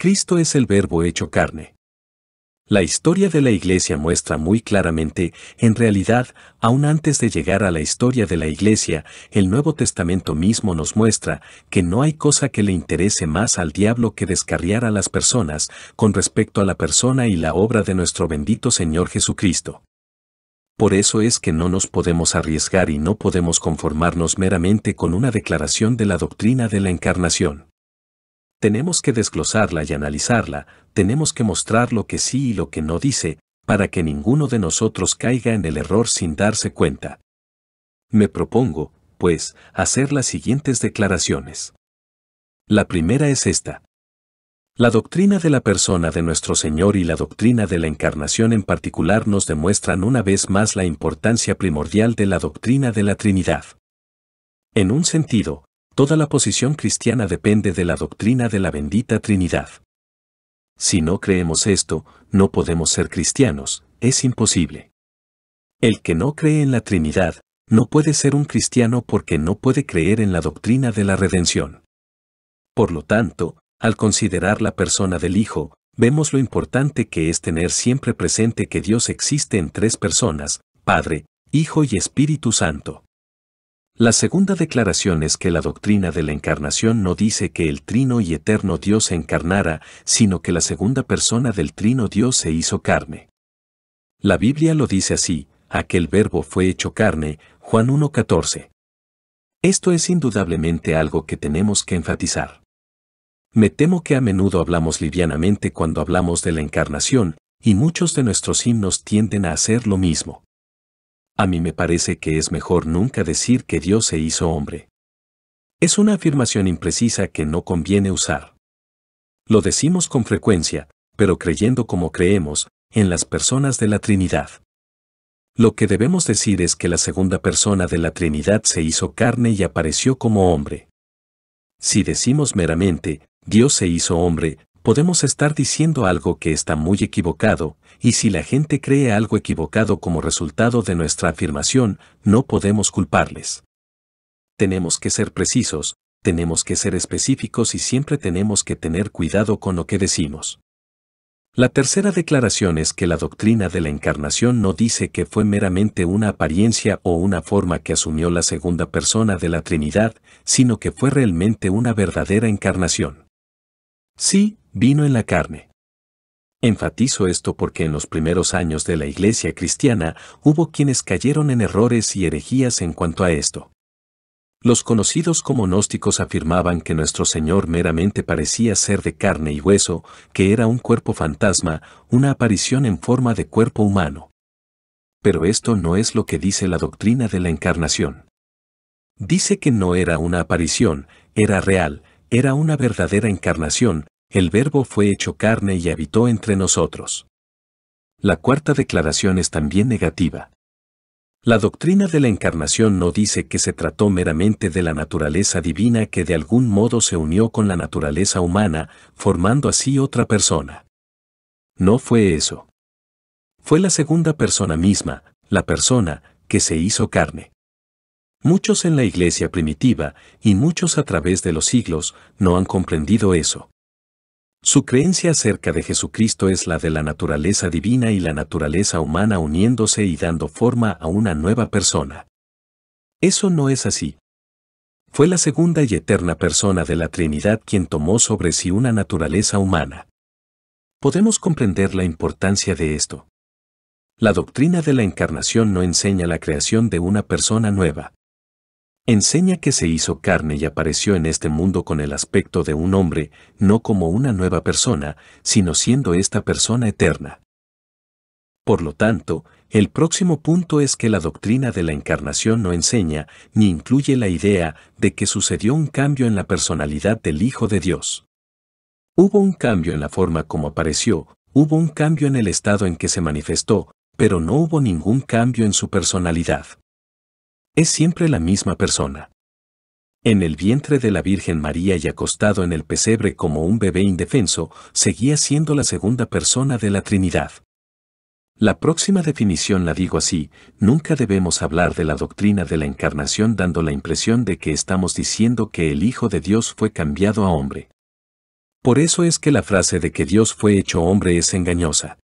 Cristo es el verbo hecho carne. La historia de la Iglesia muestra muy claramente, en realidad, aún antes de llegar a la historia de la Iglesia, el Nuevo Testamento mismo nos muestra que no hay cosa que le interese más al diablo que descarriar a las personas con respecto a la persona y la obra de nuestro bendito Señor Jesucristo. Por eso es que no nos podemos arriesgar y no podemos conformarnos meramente con una declaración de la doctrina de la encarnación. Tenemos que desglosarla y analizarla, tenemos que mostrar lo que sí y lo que no dice, para que ninguno de nosotros caiga en el error sin darse cuenta. Me propongo, pues, hacer las siguientes declaraciones. La primera es esta. La doctrina de la persona de nuestro Señor y la doctrina de la encarnación en particular nos demuestran una vez más la importancia primordial de la doctrina de la Trinidad. En un sentido, Toda la posición cristiana depende de la doctrina de la bendita Trinidad. Si no creemos esto, no podemos ser cristianos, es imposible. El que no cree en la Trinidad, no puede ser un cristiano porque no puede creer en la doctrina de la redención. Por lo tanto, al considerar la persona del Hijo, vemos lo importante que es tener siempre presente que Dios existe en tres personas, Padre, Hijo y Espíritu Santo. La segunda declaración es que la doctrina de la encarnación no dice que el trino y eterno Dios se encarnara, sino que la segunda persona del trino Dios se hizo carne. La Biblia lo dice así, aquel verbo fue hecho carne, Juan 1.14. Esto es indudablemente algo que tenemos que enfatizar. Me temo que a menudo hablamos livianamente cuando hablamos de la encarnación, y muchos de nuestros himnos tienden a hacer lo mismo a mí me parece que es mejor nunca decir que Dios se hizo hombre. Es una afirmación imprecisa que no conviene usar. Lo decimos con frecuencia, pero creyendo como creemos, en las personas de la Trinidad. Lo que debemos decir es que la segunda persona de la Trinidad se hizo carne y apareció como hombre. Si decimos meramente, Dios se hizo hombre, podemos estar diciendo algo que está muy equivocado, y si la gente cree algo equivocado como resultado de nuestra afirmación, no podemos culparles. Tenemos que ser precisos, tenemos que ser específicos y siempre tenemos que tener cuidado con lo que decimos. La tercera declaración es que la doctrina de la encarnación no dice que fue meramente una apariencia o una forma que asumió la segunda persona de la Trinidad, sino que fue realmente una verdadera encarnación. Sí, vino en la carne. Enfatizo esto porque en los primeros años de la Iglesia cristiana hubo quienes cayeron en errores y herejías en cuanto a esto. Los conocidos como gnósticos afirmaban que nuestro Señor meramente parecía ser de carne y hueso, que era un cuerpo fantasma, una aparición en forma de cuerpo humano. Pero esto no es lo que dice la doctrina de la encarnación. Dice que no era una aparición, era real, era una verdadera encarnación, el verbo fue hecho carne y habitó entre nosotros. La cuarta declaración es también negativa. La doctrina de la encarnación no dice que se trató meramente de la naturaleza divina que de algún modo se unió con la naturaleza humana, formando así otra persona. No fue eso. Fue la segunda persona misma, la persona, que se hizo carne. Muchos en la iglesia primitiva y muchos a través de los siglos no han comprendido eso. Su creencia acerca de Jesucristo es la de la naturaleza divina y la naturaleza humana uniéndose y dando forma a una nueva persona. Eso no es así. Fue la segunda y eterna persona de la Trinidad quien tomó sobre sí una naturaleza humana. Podemos comprender la importancia de esto. La doctrina de la encarnación no enseña la creación de una persona nueva enseña que se hizo carne y apareció en este mundo con el aspecto de un hombre, no como una nueva persona, sino siendo esta persona eterna. Por lo tanto, el próximo punto es que la doctrina de la encarnación no enseña ni incluye la idea de que sucedió un cambio en la personalidad del Hijo de Dios. Hubo un cambio en la forma como apareció, hubo un cambio en el estado en que se manifestó, pero no hubo ningún cambio en su personalidad es siempre la misma persona. En el vientre de la Virgen María y acostado en el pesebre como un bebé indefenso, seguía siendo la segunda persona de la Trinidad. La próxima definición la digo así, nunca debemos hablar de la doctrina de la encarnación dando la impresión de que estamos diciendo que el Hijo de Dios fue cambiado a hombre. Por eso es que la frase de que Dios fue hecho hombre es engañosa.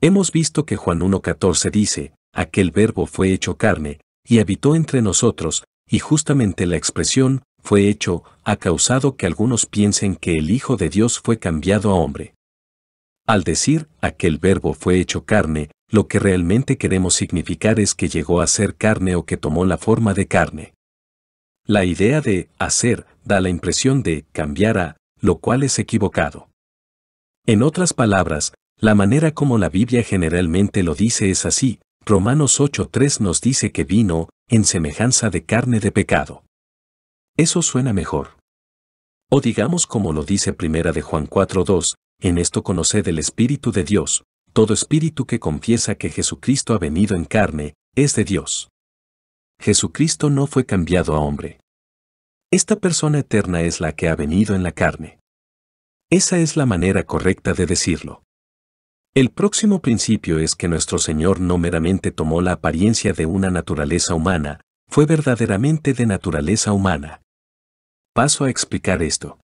Hemos visto que Juan 1.14 dice, aquel verbo fue hecho carne, y habitó entre nosotros, y justamente la expresión, fue hecho, ha causado que algunos piensen que el Hijo de Dios fue cambiado a hombre. Al decir, aquel verbo fue hecho carne, lo que realmente queremos significar es que llegó a ser carne o que tomó la forma de carne. La idea de hacer da la impresión de cambiar a, lo cual es equivocado. En otras palabras, la manera como la Biblia generalmente lo dice es así, Romanos 8.3 nos dice que vino, en semejanza de carne de pecado. Eso suena mejor. O digamos como lo dice Primera de Juan 4.2, en esto conoced el Espíritu de Dios, todo espíritu que confiesa que Jesucristo ha venido en carne, es de Dios. Jesucristo no fue cambiado a hombre. Esta persona eterna es la que ha venido en la carne. Esa es la manera correcta de decirlo. El próximo principio es que nuestro Señor no meramente tomó la apariencia de una naturaleza humana, fue verdaderamente de naturaleza humana. Paso a explicar esto.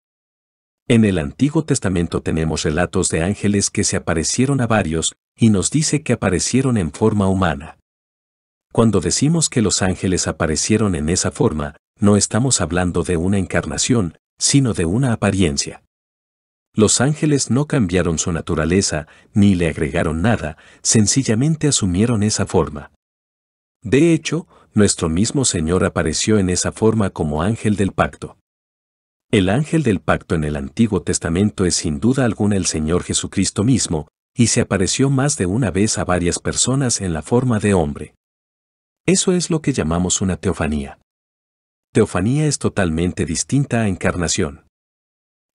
En el Antiguo Testamento tenemos relatos de ángeles que se aparecieron a varios, y nos dice que aparecieron en forma humana. Cuando decimos que los ángeles aparecieron en esa forma, no estamos hablando de una encarnación, sino de una apariencia. Los ángeles no cambiaron su naturaleza ni le agregaron nada, sencillamente asumieron esa forma. De hecho, nuestro mismo Señor apareció en esa forma como ángel del pacto. El ángel del pacto en el Antiguo Testamento es sin duda alguna el Señor Jesucristo mismo, y se apareció más de una vez a varias personas en la forma de hombre. Eso es lo que llamamos una teofanía. Teofanía es totalmente distinta a encarnación.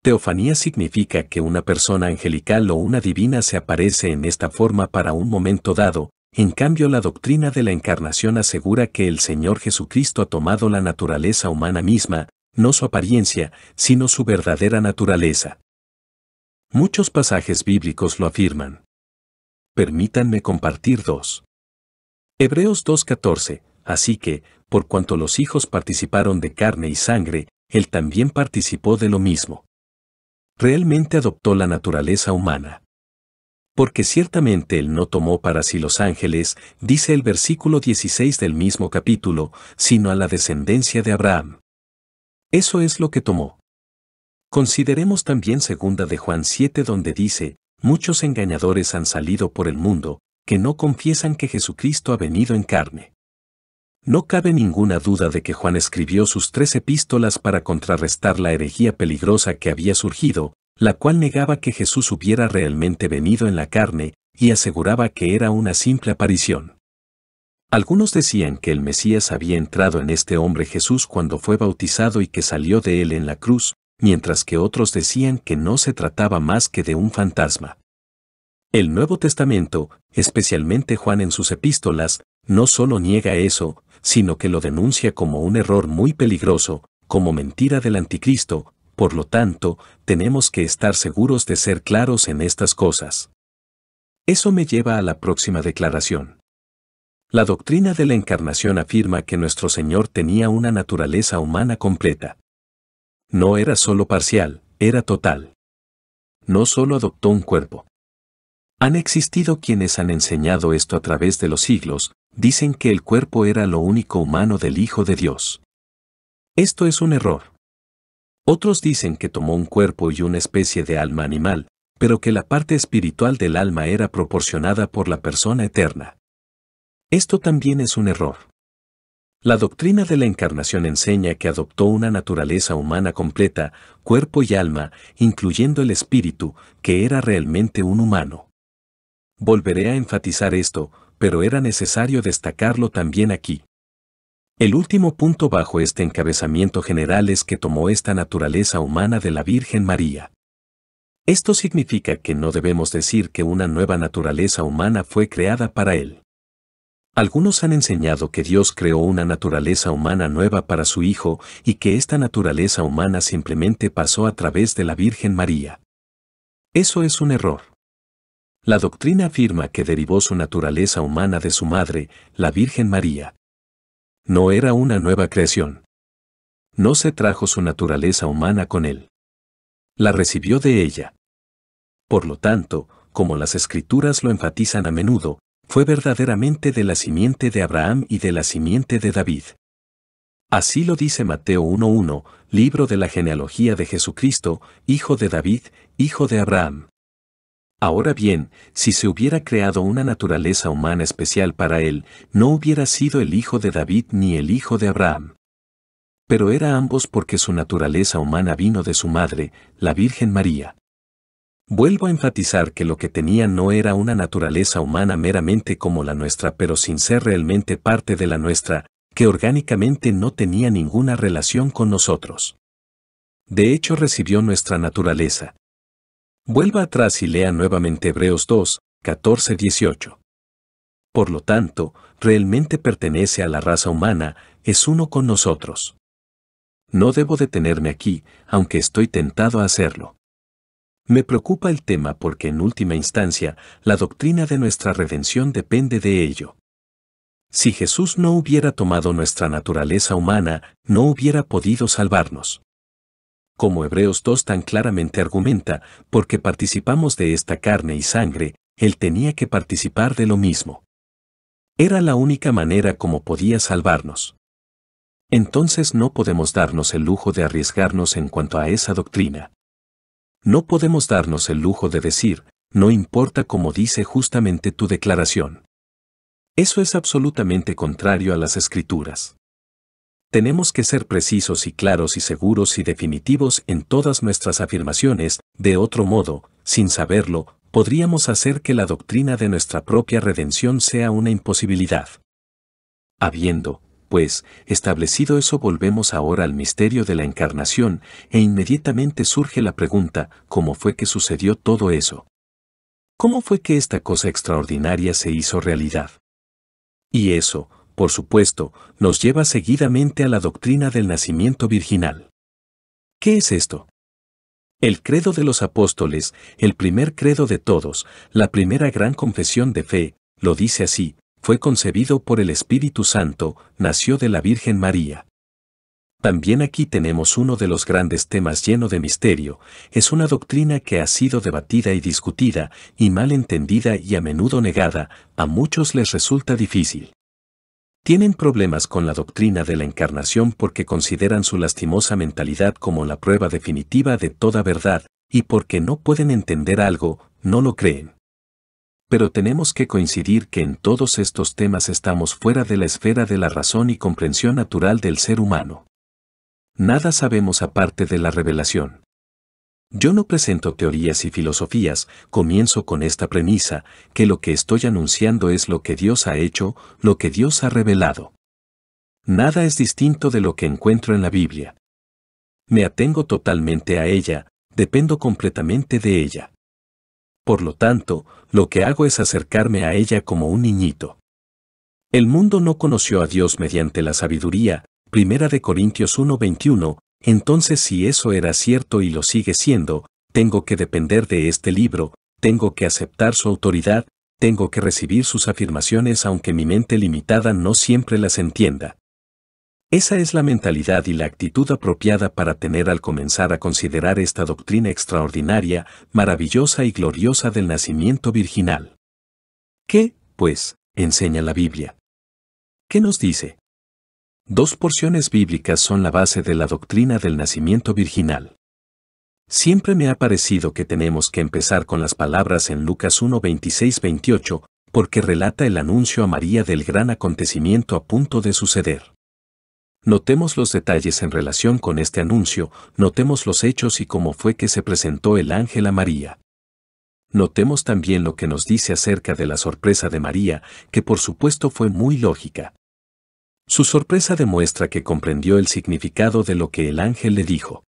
Teofanía significa que una persona angelical o una divina se aparece en esta forma para un momento dado, en cambio la doctrina de la encarnación asegura que el Señor Jesucristo ha tomado la naturaleza humana misma, no su apariencia, sino su verdadera naturaleza. Muchos pasajes bíblicos lo afirman. Permítanme compartir dos. Hebreos 2.14, así que, por cuanto los hijos participaron de carne y sangre, él también participó de lo mismo realmente adoptó la naturaleza humana. Porque ciertamente Él no tomó para sí los ángeles, dice el versículo 16 del mismo capítulo, sino a la descendencia de Abraham. Eso es lo que tomó. Consideremos también segunda de Juan 7 donde dice, muchos engañadores han salido por el mundo, que no confiesan que Jesucristo ha venido en carne. No cabe ninguna duda de que Juan escribió sus tres epístolas para contrarrestar la herejía peligrosa que había surgido, la cual negaba que Jesús hubiera realmente venido en la carne y aseguraba que era una simple aparición. Algunos decían que el Mesías había entrado en este hombre Jesús cuando fue bautizado y que salió de él en la cruz, mientras que otros decían que no se trataba más que de un fantasma. El Nuevo Testamento, especialmente Juan en sus epístolas, no solo niega eso, sino que lo denuncia como un error muy peligroso, como mentira del anticristo, por lo tanto, tenemos que estar seguros de ser claros en estas cosas. Eso me lleva a la próxima declaración. La doctrina de la encarnación afirma que nuestro Señor tenía una naturaleza humana completa. No era solo parcial, era total. No solo adoptó un cuerpo. Han existido quienes han enseñado esto a través de los siglos, dicen que el cuerpo era lo único humano del Hijo de Dios. Esto es un error. Otros dicen que tomó un cuerpo y una especie de alma animal, pero que la parte espiritual del alma era proporcionada por la persona eterna. Esto también es un error. La doctrina de la encarnación enseña que adoptó una naturaleza humana completa, cuerpo y alma, incluyendo el espíritu, que era realmente un humano. Volveré a enfatizar esto, pero era necesario destacarlo también aquí. El último punto bajo este encabezamiento general es que tomó esta naturaleza humana de la Virgen María. Esto significa que no debemos decir que una nueva naturaleza humana fue creada para él. Algunos han enseñado que Dios creó una naturaleza humana nueva para su Hijo y que esta naturaleza humana simplemente pasó a través de la Virgen María. Eso es un error. La doctrina afirma que derivó su naturaleza humana de su madre, la Virgen María. No era una nueva creación. No se trajo su naturaleza humana con él. La recibió de ella. Por lo tanto, como las escrituras lo enfatizan a menudo, fue verdaderamente de la simiente de Abraham y de la simiente de David. Así lo dice Mateo 1.1, libro de la genealogía de Jesucristo, hijo de David, hijo de Abraham. Ahora bien, si se hubiera creado una naturaleza humana especial para él, no hubiera sido el hijo de David ni el hijo de Abraham. Pero era ambos porque su naturaleza humana vino de su madre, la Virgen María. Vuelvo a enfatizar que lo que tenía no era una naturaleza humana meramente como la nuestra, pero sin ser realmente parte de la nuestra, que orgánicamente no tenía ninguna relación con nosotros. De hecho recibió nuestra naturaleza, Vuelva atrás y lea nuevamente Hebreos 2, 14-18. Por lo tanto, realmente pertenece a la raza humana, es uno con nosotros. No debo detenerme aquí, aunque estoy tentado a hacerlo. Me preocupa el tema porque en última instancia, la doctrina de nuestra redención depende de ello. Si Jesús no hubiera tomado nuestra naturaleza humana, no hubiera podido salvarnos como Hebreos 2 tan claramente argumenta, porque participamos de esta carne y sangre, él tenía que participar de lo mismo. Era la única manera como podía salvarnos. Entonces no podemos darnos el lujo de arriesgarnos en cuanto a esa doctrina. No podemos darnos el lujo de decir, no importa cómo dice justamente tu declaración. Eso es absolutamente contrario a las escrituras tenemos que ser precisos y claros y seguros y definitivos en todas nuestras afirmaciones, de otro modo, sin saberlo, podríamos hacer que la doctrina de nuestra propia redención sea una imposibilidad. Habiendo, pues, establecido eso volvemos ahora al misterio de la encarnación, e inmediatamente surge la pregunta, ¿cómo fue que sucedió todo eso? ¿Cómo fue que esta cosa extraordinaria se hizo realidad? Y eso, por supuesto, nos lleva seguidamente a la doctrina del nacimiento virginal. ¿Qué es esto? El credo de los apóstoles, el primer credo de todos, la primera gran confesión de fe, lo dice así, fue concebido por el Espíritu Santo, nació de la Virgen María. También aquí tenemos uno de los grandes temas lleno de misterio, es una doctrina que ha sido debatida y discutida, y mal entendida y a menudo negada, a muchos les resulta difícil. Tienen problemas con la doctrina de la encarnación porque consideran su lastimosa mentalidad como la prueba definitiva de toda verdad, y porque no pueden entender algo, no lo creen. Pero tenemos que coincidir que en todos estos temas estamos fuera de la esfera de la razón y comprensión natural del ser humano. Nada sabemos aparte de la revelación. Yo no presento teorías y filosofías, comienzo con esta premisa, que lo que estoy anunciando es lo que Dios ha hecho, lo que Dios ha revelado. Nada es distinto de lo que encuentro en la Biblia. Me atengo totalmente a ella, dependo completamente de ella. Por lo tanto, lo que hago es acercarme a ella como un niñito. El mundo no conoció a Dios mediante la sabiduría, 1 Corintios 1:21, entonces si eso era cierto y lo sigue siendo, tengo que depender de este libro, tengo que aceptar su autoridad, tengo que recibir sus afirmaciones aunque mi mente limitada no siempre las entienda. Esa es la mentalidad y la actitud apropiada para tener al comenzar a considerar esta doctrina extraordinaria, maravillosa y gloriosa del nacimiento virginal. ¿Qué, pues, enseña la Biblia? ¿Qué nos dice? Dos porciones bíblicas son la base de la doctrina del nacimiento virginal. Siempre me ha parecido que tenemos que empezar con las palabras en Lucas 1, 28, porque relata el anuncio a María del gran acontecimiento a punto de suceder. Notemos los detalles en relación con este anuncio, notemos los hechos y cómo fue que se presentó el ángel a María. Notemos también lo que nos dice acerca de la sorpresa de María, que por supuesto fue muy lógica. Su sorpresa demuestra que comprendió el significado de lo que el ángel le dijo.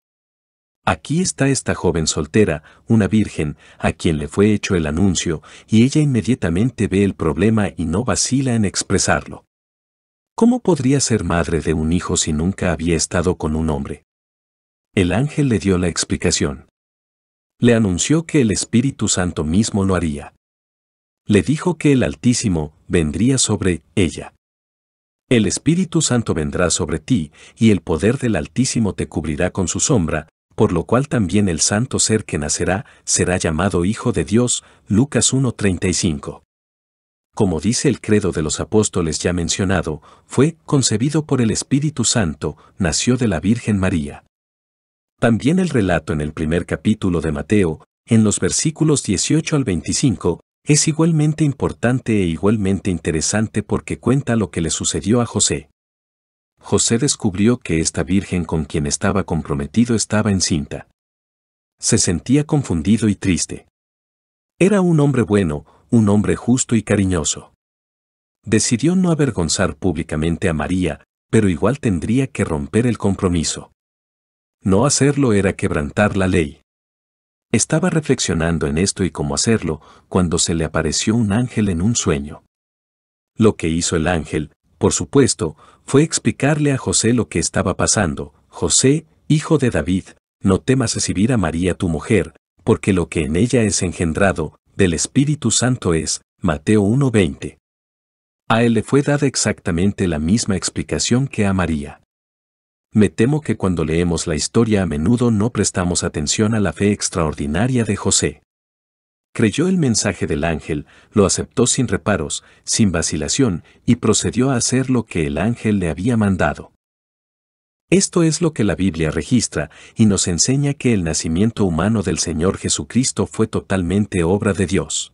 Aquí está esta joven soltera, una virgen, a quien le fue hecho el anuncio, y ella inmediatamente ve el problema y no vacila en expresarlo. ¿Cómo podría ser madre de un hijo si nunca había estado con un hombre? El ángel le dio la explicación. Le anunció que el Espíritu Santo mismo lo haría. Le dijo que el Altísimo vendría sobre ella. El Espíritu Santo vendrá sobre ti, y el poder del Altísimo te cubrirá con su sombra, por lo cual también el santo ser que nacerá será llamado Hijo de Dios. Lucas 1:35. Como dice el credo de los apóstoles ya mencionado, fue concebido por el Espíritu Santo, nació de la Virgen María. También el relato en el primer capítulo de Mateo, en los versículos 18 al 25, es igualmente importante e igualmente interesante porque cuenta lo que le sucedió a José. José descubrió que esta virgen con quien estaba comprometido estaba encinta. Se sentía confundido y triste. Era un hombre bueno, un hombre justo y cariñoso. Decidió no avergonzar públicamente a María, pero igual tendría que romper el compromiso. No hacerlo era quebrantar la ley. Estaba reflexionando en esto y cómo hacerlo, cuando se le apareció un ángel en un sueño. Lo que hizo el ángel, por supuesto, fue explicarle a José lo que estaba pasando. José, hijo de David, no temas recibir a María tu mujer, porque lo que en ella es engendrado, del Espíritu Santo es, Mateo 1.20. A él le fue dada exactamente la misma explicación que a María. Me temo que cuando leemos la historia a menudo no prestamos atención a la fe extraordinaria de José. Creyó el mensaje del ángel, lo aceptó sin reparos, sin vacilación, y procedió a hacer lo que el ángel le había mandado. Esto es lo que la Biblia registra y nos enseña que el nacimiento humano del Señor Jesucristo fue totalmente obra de Dios.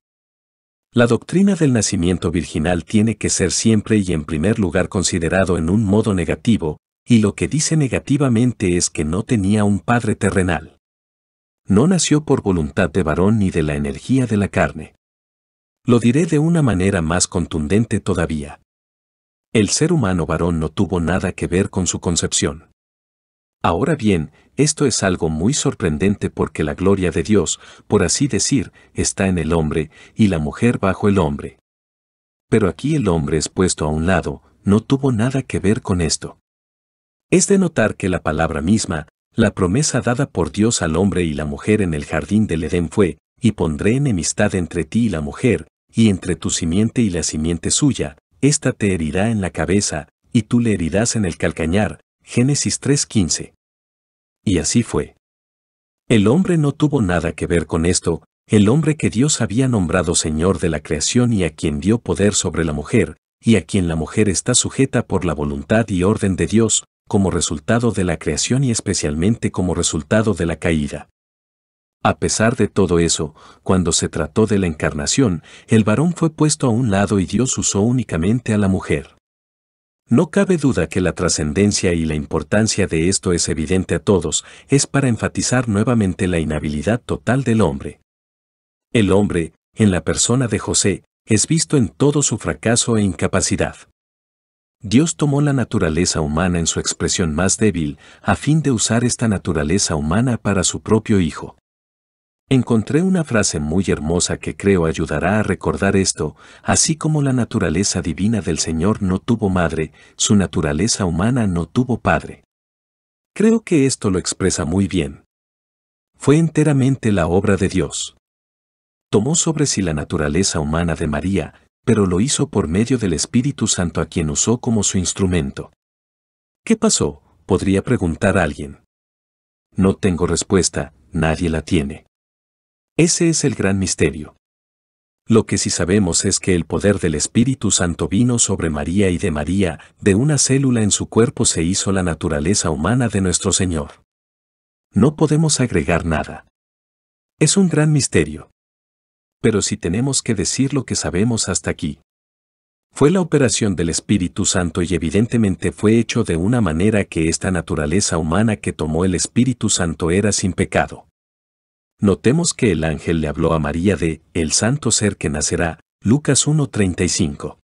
La doctrina del nacimiento virginal tiene que ser siempre y en primer lugar considerado en un modo negativo, y lo que dice negativamente es que no tenía un padre terrenal. No nació por voluntad de varón ni de la energía de la carne. Lo diré de una manera más contundente todavía. El ser humano varón no tuvo nada que ver con su concepción. Ahora bien, esto es algo muy sorprendente porque la gloria de Dios, por así decir, está en el hombre y la mujer bajo el hombre. Pero aquí el hombre es puesto a un lado, no tuvo nada que ver con esto. Es de notar que la palabra misma, la promesa dada por Dios al hombre y la mujer en el jardín del Edén fue, y pondré enemistad entre ti y la mujer, y entre tu simiente y la simiente suya, ésta te herirá en la cabeza, y tú le herirás en el calcañar. Génesis 3:15. Y así fue. El hombre no tuvo nada que ver con esto, el hombre que Dios había nombrado Señor de la creación y a quien dio poder sobre la mujer, y a quien la mujer está sujeta por la voluntad y orden de Dios, como resultado de la creación y especialmente como resultado de la caída. A pesar de todo eso, cuando se trató de la encarnación, el varón fue puesto a un lado y Dios usó únicamente a la mujer. No cabe duda que la trascendencia y la importancia de esto es evidente a todos, es para enfatizar nuevamente la inhabilidad total del hombre. El hombre, en la persona de José, es visto en todo su fracaso e incapacidad. Dios tomó la naturaleza humana en su expresión más débil a fin de usar esta naturaleza humana para su propio Hijo. Encontré una frase muy hermosa que creo ayudará a recordar esto, así como la naturaleza divina del Señor no tuvo madre, su naturaleza humana no tuvo padre. Creo que esto lo expresa muy bien. Fue enteramente la obra de Dios tomó sobre sí la naturaleza humana de María, pero lo hizo por medio del Espíritu Santo a quien usó como su instrumento. ¿Qué pasó? podría preguntar alguien. No tengo respuesta, nadie la tiene. Ese es el gran misterio. Lo que sí sabemos es que el poder del Espíritu Santo vino sobre María y de María, de una célula en su cuerpo se hizo la naturaleza humana de nuestro Señor. No podemos agregar nada. Es un gran misterio pero sí tenemos que decir lo que sabemos hasta aquí. Fue la operación del Espíritu Santo y evidentemente fue hecho de una manera que esta naturaleza humana que tomó el Espíritu Santo era sin pecado. Notemos que el ángel le habló a María de el santo ser que nacerá, Lucas 1.35.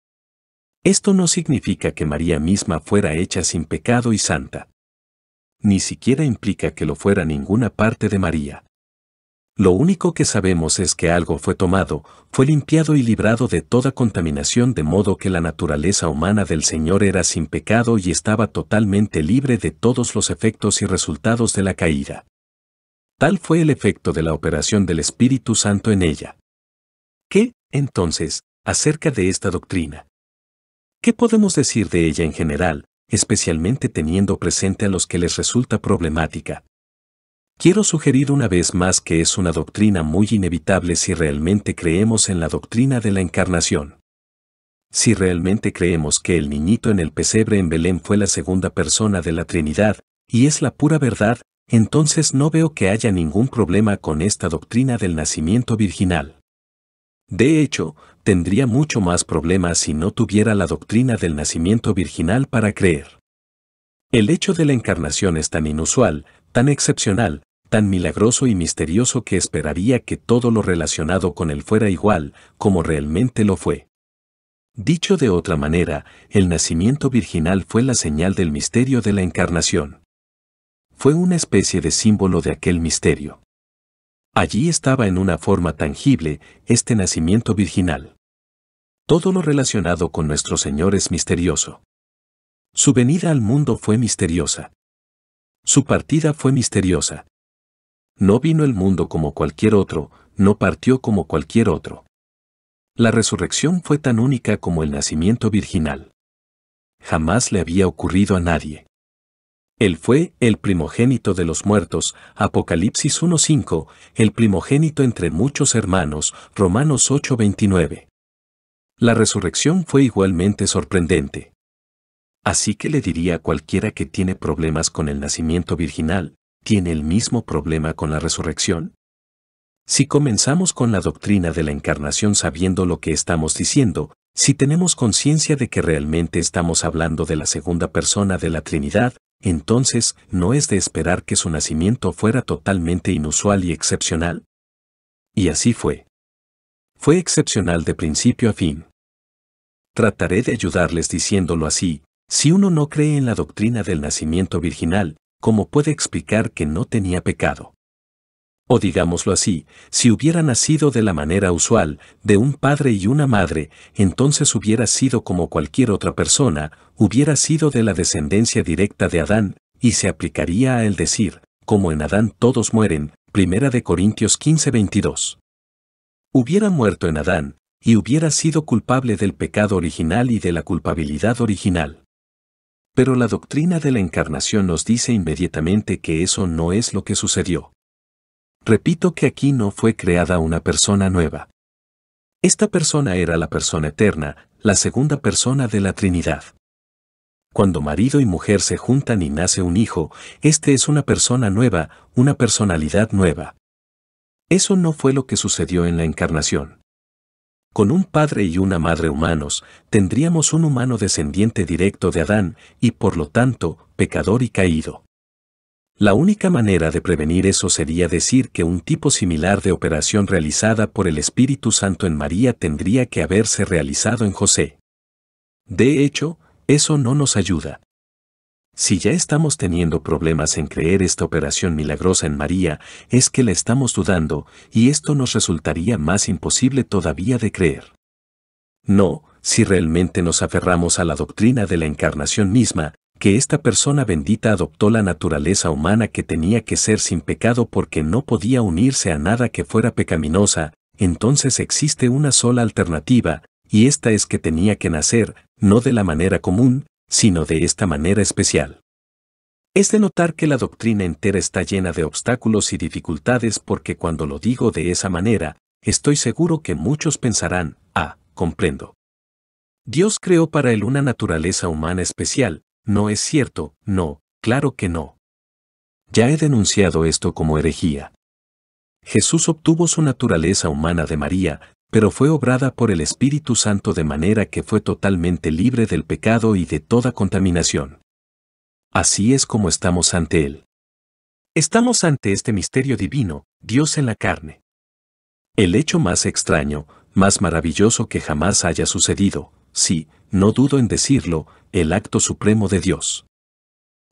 Esto no significa que María misma fuera hecha sin pecado y santa. Ni siquiera implica que lo fuera ninguna parte de María. Lo único que sabemos es que algo fue tomado, fue limpiado y librado de toda contaminación de modo que la naturaleza humana del Señor era sin pecado y estaba totalmente libre de todos los efectos y resultados de la caída. Tal fue el efecto de la operación del Espíritu Santo en ella. ¿Qué, entonces, acerca de esta doctrina? ¿Qué podemos decir de ella en general, especialmente teniendo presente a los que les resulta problemática, Quiero sugerir una vez más que es una doctrina muy inevitable si realmente creemos en la doctrina de la encarnación. Si realmente creemos que el niñito en el pesebre en Belén fue la segunda persona de la Trinidad, y es la pura verdad, entonces no veo que haya ningún problema con esta doctrina del nacimiento virginal. De hecho, tendría mucho más problema si no tuviera la doctrina del nacimiento virginal para creer. El hecho de la encarnación es tan inusual, tan excepcional, tan milagroso y misterioso que esperaría que todo lo relacionado con él fuera igual como realmente lo fue. Dicho de otra manera, el nacimiento virginal fue la señal del misterio de la encarnación. Fue una especie de símbolo de aquel misterio. Allí estaba en una forma tangible este nacimiento virginal. Todo lo relacionado con nuestro Señor es misterioso. Su venida al mundo fue misteriosa. Su partida fue misteriosa no vino el mundo como cualquier otro, no partió como cualquier otro. La resurrección fue tan única como el nacimiento virginal. Jamás le había ocurrido a nadie. Él fue el primogénito de los muertos, Apocalipsis 1.5, el primogénito entre muchos hermanos, Romanos 8.29. La resurrección fue igualmente sorprendente. Así que le diría a cualquiera que tiene problemas con el nacimiento virginal, tiene el mismo problema con la resurrección? Si comenzamos con la doctrina de la encarnación sabiendo lo que estamos diciendo, si tenemos conciencia de que realmente estamos hablando de la segunda persona de la Trinidad, entonces no es de esperar que su nacimiento fuera totalmente inusual y excepcional. Y así fue. Fue excepcional de principio a fin. Trataré de ayudarles diciéndolo así, si uno no cree en la doctrina del nacimiento virginal, ¿cómo puede explicar que no tenía pecado? O digámoslo así, si hubiera nacido de la manera usual, de un padre y una madre, entonces hubiera sido como cualquier otra persona, hubiera sido de la descendencia directa de Adán, y se aplicaría a él decir, como en Adán todos mueren, Primera de Corintios 15:22. Hubiera muerto en Adán, y hubiera sido culpable del pecado original y de la culpabilidad original. Pero la doctrina de la encarnación nos dice inmediatamente que eso no es lo que sucedió. Repito que aquí no fue creada una persona nueva. Esta persona era la persona eterna, la segunda persona de la Trinidad. Cuando marido y mujer se juntan y nace un hijo, este es una persona nueva, una personalidad nueva. Eso no fue lo que sucedió en la encarnación. Con un padre y una madre humanos, tendríamos un humano descendiente directo de Adán y por lo tanto, pecador y caído. La única manera de prevenir eso sería decir que un tipo similar de operación realizada por el Espíritu Santo en María tendría que haberse realizado en José. De hecho, eso no nos ayuda. Si ya estamos teniendo problemas en creer esta operación milagrosa en María, es que la estamos dudando, y esto nos resultaría más imposible todavía de creer. No, si realmente nos aferramos a la doctrina de la encarnación misma, que esta persona bendita adoptó la naturaleza humana que tenía que ser sin pecado porque no podía unirse a nada que fuera pecaminosa, entonces existe una sola alternativa, y esta es que tenía que nacer, no de la manera común, sino de esta manera especial. Es de notar que la doctrina entera está llena de obstáculos y dificultades porque cuando lo digo de esa manera, estoy seguro que muchos pensarán, ah, comprendo. Dios creó para él una naturaleza humana especial, no es cierto, no, claro que no. Ya he denunciado esto como herejía. Jesús obtuvo su naturaleza humana de María, pero fue obrada por el Espíritu Santo de manera que fue totalmente libre del pecado y de toda contaminación. Así es como estamos ante Él. Estamos ante este misterio divino, Dios en la carne. El hecho más extraño, más maravilloso que jamás haya sucedido, sí, no dudo en decirlo, el acto supremo de Dios.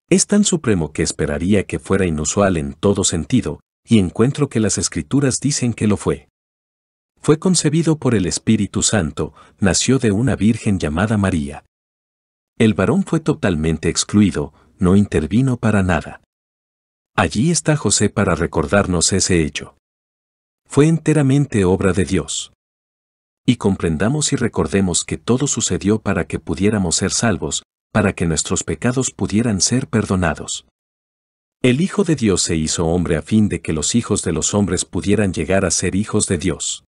Es tan supremo que esperaría que fuera inusual en todo sentido, y encuentro que las escrituras dicen que lo fue. Fue concebido por el Espíritu Santo, nació de una virgen llamada María. El varón fue totalmente excluido, no intervino para nada. Allí está José para recordarnos ese hecho. Fue enteramente obra de Dios. Y comprendamos y recordemos que todo sucedió para que pudiéramos ser salvos, para que nuestros pecados pudieran ser perdonados. El Hijo de Dios se hizo hombre a fin de que los hijos de los hombres pudieran llegar a ser hijos de Dios.